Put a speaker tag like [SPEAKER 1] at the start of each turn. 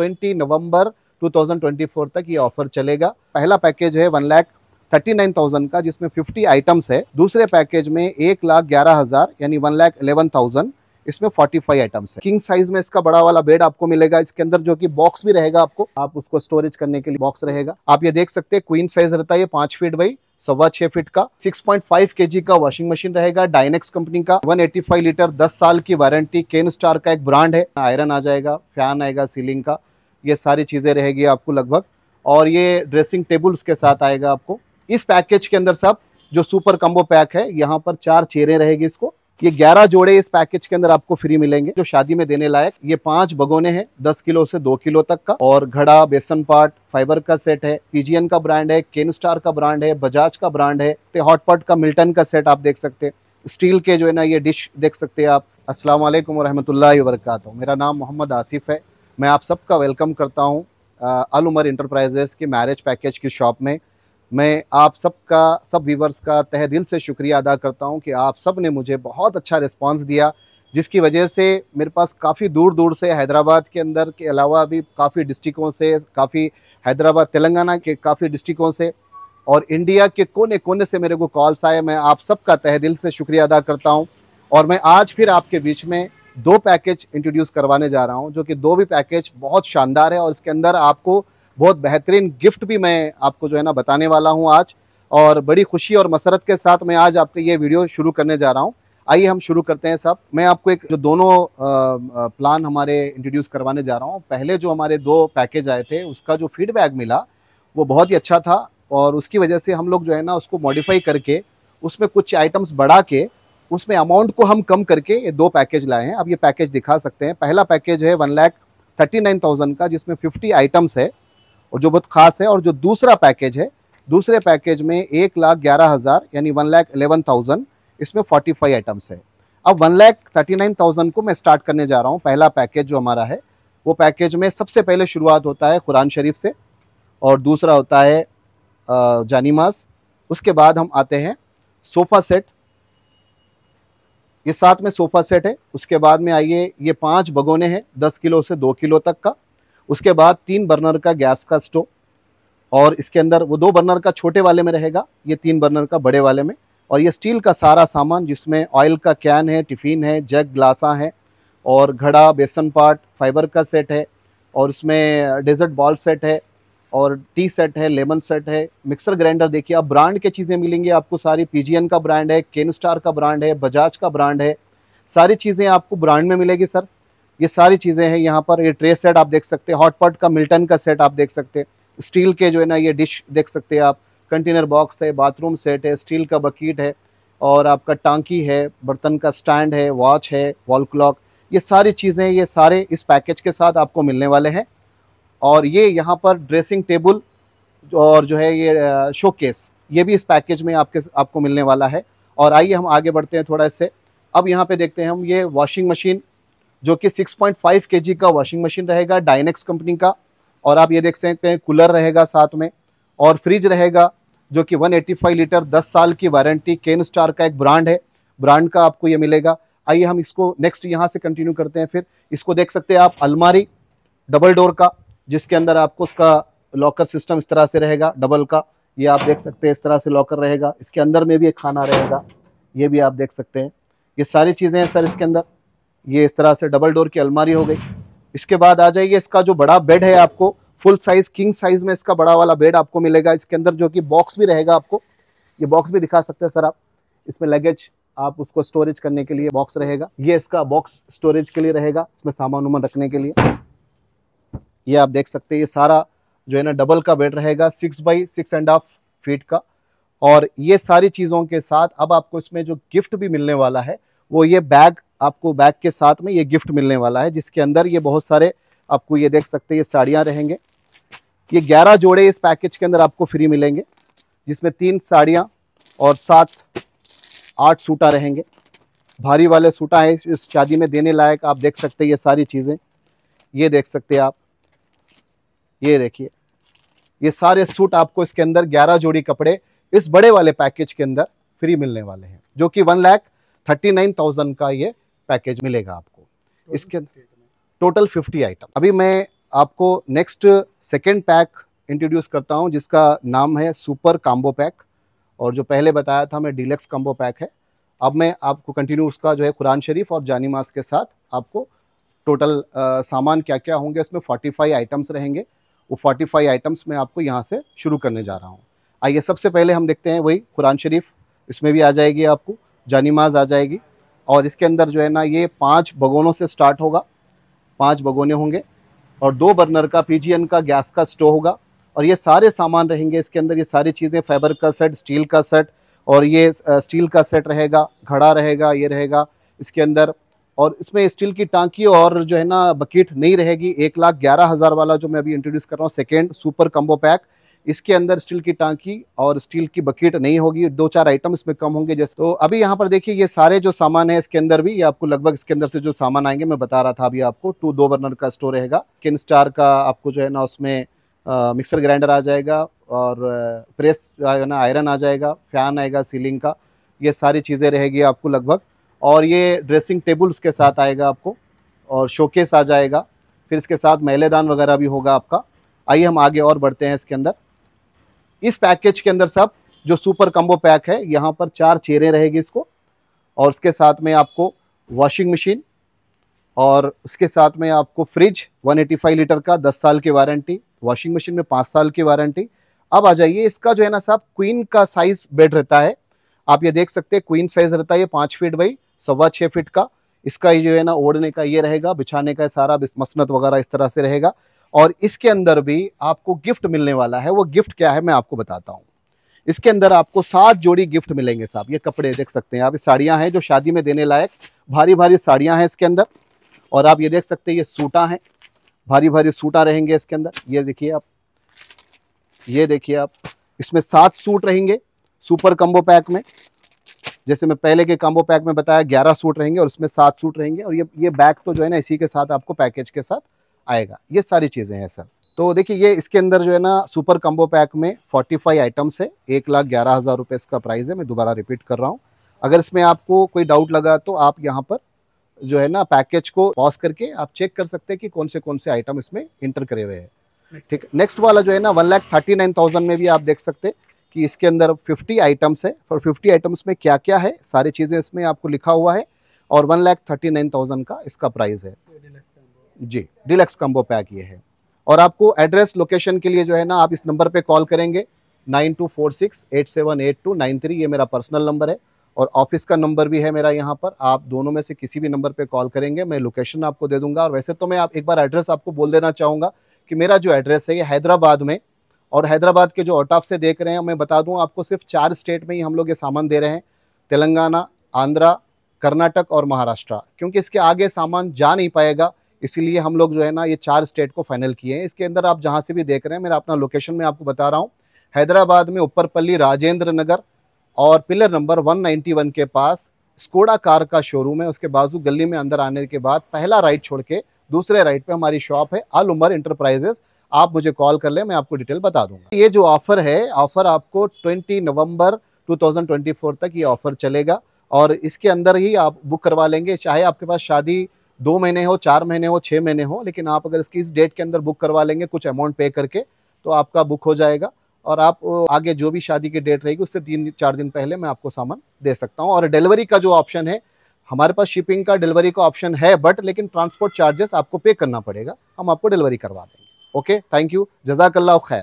[SPEAKER 1] 20 नवंबर 2024 तक ये ऑफर चलेगा पहला पैकेज है one lakh thirty nine thousand का जिसमें फिफ्टी आइटम्स है दूसरे पैकेज में एक लाख ग्यारह हज़ार यानी वन लाख इलेवन थाउजेंड इसमें 45 आइटम्स है किंग साइज में इसका बड़ा वाला बेड आपको मिलेगा इसके अंदर जो कि बॉक्स भी रहेगा आपको आप उसको स्टोरेज करने के लिए बॉक्स रहेगा आप ये देख सकते हैं क्वीन साइज रहता है पांच फीट बाई सवा छः फीट का 6.5 केजी का वॉशिंग मशीन रहेगा डायनेक्स कंपनी का 185 लीटर 10 साल की वारंटी केन स्टार का एक ब्रांड है आयरन आ जाएगा फैन आएगा सीलिंग का ये सारी चीज़ें रहेगी आपको लगभग और ये ड्रेसिंग टेबल्स के साथ आएगा आपको इस पैकेज के अंदर सब जो सुपर कम्बो पैक है यहाँ पर चार चेयरें रहेगी इसको ये 11 जोड़े इस पैकेज के अंदर आपको फ्री मिलेंगे जो शादी में देने लायक ये पांच बगोने हैं 10 किलो से 2 किलो तक का और घड़ा बेसन पाट फाइबर का सेट है पीजीएन का ब्रांड है केन स्टार का ब्रांड है बजाज का ब्रांड है हॉटपॉट का मिल्टन का सेट आप देख सकते हैं स्टील के जो है ना ये डिश देख सकते हैं आप असला वरहमतुल्ला वरक मेरा नाम मोहम्मद आसिफ है मैं आप सबका वेलकम करता हूँ अल उमर इंटरप्राइजेस के मैरिज पैकेज की शॉप में मैं आप सबका सब, व्यूवर्स का तह दिल से शुक्रिया अदा करता हूँ कि आप सब ने मुझे बहुत अच्छा रिस्पॉन्स दिया जिसकी वजह से मेरे पास काफ़ी दूर दूर से हैदराबाद के अंदर के अलावा भी काफ़ी डिस्ट्रिकों से काफ़ी हैदराबाद तेलंगाना के काफ़ी डिस्ट्रिकों से और इंडिया के कोने कोने से मेरे को कॉल्स आए मैं आप सबका तह दिल से शुक्रिया अदा करता हूँ और मैं आज फिर आपके बीच में दो पैकेज इंट्रोड्यूस करवाने जा रहा हूँ जो कि दो भी पैकेज बहुत शानदार है और इसके अंदर आपको बहुत बेहतरीन गिफ्ट भी मैं आपको जो है ना बताने वाला हूँ आज और बड़ी खुशी और मसरत के साथ मैं आज आपके ये वीडियो शुरू करने जा रहा हूँ आइए हम शुरू करते हैं साहब मैं आपको एक जो दोनों आ, प्लान हमारे इंट्रोड्यूस करवाने जा रहा हूँ पहले जो हमारे दो पैकेज आए थे उसका जो फीडबैक मिला वो बहुत ही अच्छा था और उसकी वजह से हम लोग जो है ना उसको मॉडिफाई करके उसमें कुछ आइटम्स बढ़ा के उसमें अमाउंट को हम कम करके ये दो पैकेज लाए हैं अब ये पैकेज दिखा सकते हैं पहला पैकेज है one lakh thirty nine thousand का जिसमें फिफ्टी आइटम्स है और जो बहुत खास है और जो दूसरा पैकेज है दूसरे पैकेज में एक लाख ग्यारह हज़ार यानी वन लाख एलेवन थाउजेंड इसमें फोर्टी फाइव आइटम्स है अब one lakh thirty nine thousand को मैं स्टार्ट करने जा रहा हूँ पहला पैकेज जो हमारा है वो पैकेज में सबसे पहले शुरुआत होता है कुरान शरीफ से और दूसरा होता है जानीमाज उसके बाद हम आते हैं सोफ़ा सेट ये साथ में सोफ़ा सेट है उसके बाद में आइए ये पांच भगोने हैं दस किलो से दो किलो तक का उसके बाद तीन बर्नर का गैस का स्टोव और इसके अंदर वो दो बर्नर का छोटे वाले में रहेगा ये तीन बर्नर का बड़े वाले में और ये स्टील का सारा सामान जिसमें ऑयल का कैन है टिफ़िन है जग ग्लासा है और घड़ा बेसन पाट फाइबर का सेट है और उसमें डेजर्ट बॉल सेट है और टी सेट है लेमन सेट है मिक्सर ग्राइंडर देखिए आप ब्रांड के चीज़ें मिलेंगी आपको सारी पी का ब्रांड है केन स्टार का ब्रांड है बजाज का ब्रांड है सारी चीज़ें आपको ब्रांड में मिलेगी सर ये सारी चीज़ें हैं यहाँ पर ये ट्रे सेट आप देख सकते हैं हॉटपॉट का मिल्टन का सेट आप देख सकते हैं स्टील के जो है ना ये डिश देख सकते हैं आप कंटेनर बॉक्स है बाथरूम सेट है स्टील का बकीट है और आपका टांकी है बर्तन का स्टैंड है वॉच है वॉल क्लॉक ये सारी चीज़ें ये सारे इस पैकेज के साथ आपको मिलने वाले हैं और ये यहाँ पर ड्रेसिंग टेबल और जो है ये शोकेस ये भी इस पैकेज में आपके आपको मिलने वाला है और आइए हम आगे बढ़ते हैं थोड़ा इससे अब यहाँ पे देखते हैं हम ये वॉशिंग मशीन जो कि 6.5 केजी का वॉशिंग मशीन रहेगा डाइनेक्स कंपनी का और आप ये देख सकते हैं कूलर रहेगा साथ में और फ्रिज रहेगा जो कि 185 लीटर 10 साल की वारंटी केन स्टार का एक ब्रांड है ब्रांड का आपको ये मिलेगा आइए हम इसको नेक्स्ट यहाँ से कंटिन्यू करते हैं फिर इसको देख सकते हैं आप अलमारी डबल डोर का जिसके अंदर आपको उसका लॉकर सिस्टम इस तरह से रहेगा डबल का ये आप देख सकते हैं इस तरह से लॉकर रहेगा इसके अंदर में भी एक खाना रहेगा ये भी आप देख सकते हैं ये सारी चीज़ें हैं सर इसके अंदर ये इस तरह से डबल डोर की अलमारी हो गई इसके बाद आ जाइए इसका जो बड़ा बेड है आपको फुल साइज किंग साइज में इसका बड़ा वाला बेड आपको मिलेगा इसके अंदर जो कि बॉक्स भी रहेगा आपको ये बॉक्स भी दिखा सकते हैं सर आप इसमें लगेज आप उसको स्टोरेज करने के लिए बॉक्स रहेगा ये इसका बॉक्स स्टोरेज के लिए रहेगा इसमें सामान उमान रखने के लिए ये आप देख सकते हैं ये सारा जो है ना डबल का बेड रहेगा six by six and half feet का और ये सारी चीज़ों के साथ अब आपको इसमें जो गिफ्ट भी मिलने वाला है वो ये बैग आपको बैग के साथ में ये गिफ्ट मिलने वाला है जिसके अंदर ये बहुत सारे आपको ये देख सकते हैं ये साड़ियाँ रहेंगे ये ग्यारह जोड़े इस पैकेज के अंदर आपको फ्री मिलेंगे जिसमें तीन साड़ियाँ और सात आठ सूटा रहेंगे भारी वाले सूटा हैं इस शादी में देने लायक आप देख सकते हैं ये सारी चीज़ें ये देख सकते हैं आप ये देखिए ये सारे सूट आपको इसके अंदर ग्यारह जोड़ी कपड़े इस बड़े वाले पैकेज के अंदर फ्री मिलने वाले हैं जो कि one lakh thirty nine thousand का ये पैकेज मिलेगा आपको इसके टोटल फिफ्टी आइटम अभी मैं आपको नेक्स्ट सेकेंड पैक इंट्रोड्यूस करता हूँ जिसका नाम है सुपर काम्बो पैक और जो पहले बताया था मैं डिलेक्स काम्बो पैक है अब मैं आपको कंटिन्यू उसका जो है कुरान शरीफ और जानी मास के साथ आपको टोटल आ, सामान क्या क्या होंगे उसमें 45 आइटम्स रहेंगे वो 45 आइटम्स मैं आपको यहाँ से शुरू करने जा रहा हूँ आइए सबसे पहले हम देखते हैं वही कुरान शरीफ इसमें भी आ जाएगी आपको जानी माज आ जाएगी और इसके अंदर जो है ना ये पाँच भगोनों से स्टार्ट होगा पाँच भगोने होंगे और दो बर्नर का पीजीएन का गैस का स्टोव होगा और ये सारे सामान रहेंगे इसके अंदर ये सारी चीज़ें फाइबर का सेट स्टील का सेट और ये स्टील का सेट रहेगा घड़ा रहेगा ये रहेगा इसके अंदर और इसमें स्टील की टांकी और जो है ना बकेट नहीं रहेगी एक लाख ग्यारह हज़ार वाला जो मैं अभी इंट्रोड्यूस कर रहा हूँ सेकेंड सुपर कम्बो पैक इसके अंदर स्टील की टांकी और स्टील की बकेट नहीं होगी दो चार आइटम इसमें कम होंगे जैसे तो अभी यहाँ पर देखिए ये सारे जो सामान है इसके अंदर भी ये आपको लगभग इसके अंदर से जो सामान आएंगे मैं बता रहा था अभी आपको टू दो बर्नर का स्टोर रहेगा किन स्टार का आपको जो है ना उसमें मिक्सर ग्राइंडर आ जाएगा और प्रेस ना आयरन आ जाएगा फैन आएगा सीलिंग का ये सारी चीज़ें रहेगी आपको लगभग और ये ड्रेसिंग टेबल्स के साथ आएगा आपको और शोकेस आ जाएगा फिर इसके साथ मेलेदान वगैरह भी होगा आपका आइए हम आगे और बढ़ते हैं इसके अंदर इस पैकेज के अंदर सब जो सुपर कम्बो पैक है यहाँ पर चार चेयरें रहेगी इसको और उसके साथ में आपको वॉशिंग मशीन और उसके साथ में आपको फ्रिज 185 लीटर का 10 साल की वारंटी वॉशिंग मशीन में 5 साल की वारंटी अब आ जाइए इसका जो है ना साहब क्वीन का साइज बेड रहता है आप ये देख सकते हैं क्वीन साइज रहता है ये पाँच फीट बाई सवा छः फीट का इसका ये जो है ना ओढ़ने का ये रहेगा बिछाने का सारा मसनत वगैरह इस तरह से रहेगा और इसके अंदर भी आपको गिफ्ट मिलने वाला है वो गिफ्ट क्या है मैं आपको बताता हूँ इसके अंदर आपको सात जोड़ी गिफ्ट मिलेंगे साहब ये कपड़े देख सकते हैं आप साड़ियाँ हैं जो शादी में देने लायक भारी भारी साड़ियाँ हैं इसके अंदर और आप ये देख सकते हैं ये सूटा हैं भारी भारी सूटा रहेंगे इसके अंदर ये देखिए आप ये देखिए आप इसमें सात सूट रहेंगे सुपर कम्बो पैक में जैसे मैं पहले के कम्बो पैक में बताया ग्यारह सूट रहेंगे और उसमें सात सूट रहेंगे और ये ये बैग तो जो है ना इसी के साथ आपको पैकेज के साथ आएगा ये सारी चीज़ें हैं सर तो देखिए ये इसके अंदर जो है ना सुपर कम्बो पैक में 45 आइटम्स है एक लाख ग्यारह हज़ार रुपये इसका प्राइस है मैं दोबारा रिपीट कर रहा हूँ अगर इसमें आपको कोई डाउट लगा तो आप यहाँ पर जो है ना पैकेज को पॉज करके आप चेक कर सकते हैं कि कौन से कौन से आइटम इसमें इंटर करे हुए हैं ठीक है नेक्स्ट वाला जो है ना one lakh thirty nine thousand में भी आप देख सकते हैं कि इसके अंदर फिफ्टी आइटम्स है और फिफ्टी आइटम्स में क्या क्या है सारी चीज़ें इसमें आपको लिखा हुआ है और one lakh thirty nine thousand का इसका प्राइस है जी डिलक्स कम्बो पैक ये है और आपको एड्रेस लोकेशन के लिए जो है ना आप इस नंबर पे कॉल करेंगे nine two four six eight seven eight two nine three ये मेरा पर्सनल नंबर है और ऑफिस का नंबर भी है मेरा यहाँ पर आप दोनों में से किसी भी नंबर पे कॉल करेंगे मैं लोकेशन आपको दे दूंगा और वैसे तो मैं आप एक बार एड्रेस आपको बोल देना चाहूँगा कि मेरा जो एड्रेस है ये हैदराबाद में और हैदराबाद के जो आउट ऑफ से देख रहे हैं मैं बता दूँ आपको सिर्फ चार स्टेट में ही हम लोग ये सामान दे रहे हैं तेलंगाना आंध्रा कर्नाटक और महाराष्ट्र क्योंकि इसके आगे सामान जा नहीं पाएगा इसीलिए हम लोग जो है ना ये चार स्टेट को फाइनल किए हैं इसके अंदर आप जहाँ से भी देख रहे हैं मेरा अपना लोकेशन में आपको बता रहा हूँ हैदराबाद में ऊपरपल्ली राजेंद्र नगर और पिलर नंबर 191 के पास स्कोडा कार का शोरूम है उसके बाजू गली में अंदर आने के बाद पहला राइट छोड़ के दूसरे राइट पे हमारी शॉप है अल उमर इंटरप्राइजेस आप मुझे कॉल कर लें मैं आपको डिटेल बता दूंगा ये जो ऑफ़र है ऑफ़र आपको 20 नवंबर 2024 तक ये ऑफ़र चलेगा और इसके अंदर ही आप बुक करवा लेंगे चाहे आपके पास शादी दो महीने हो चार महीने हो छः महीने हो लेकिन आप अगर इसकी इस डेट के अंदर बुक करवा लेंगे कुछ अमाउंट पे करके तो आपका बुक हो जाएगा और आप आगे जो भी शादी की डेट रहेगी उससे तीन चार दिन पहले मैं आपको सामान दे सकता हूँ और डिलीवरी का जो ऑप्शन है हमारे पास शिपिंग का डिलीवरी का ऑप्शन है बट लेकिन ट्रांसपोर्ट चार्जेस आपको पे करना पड़ेगा हम आपको डिलीवरी करवा देंगे ओके थैंक यू जजाकल्ला खैर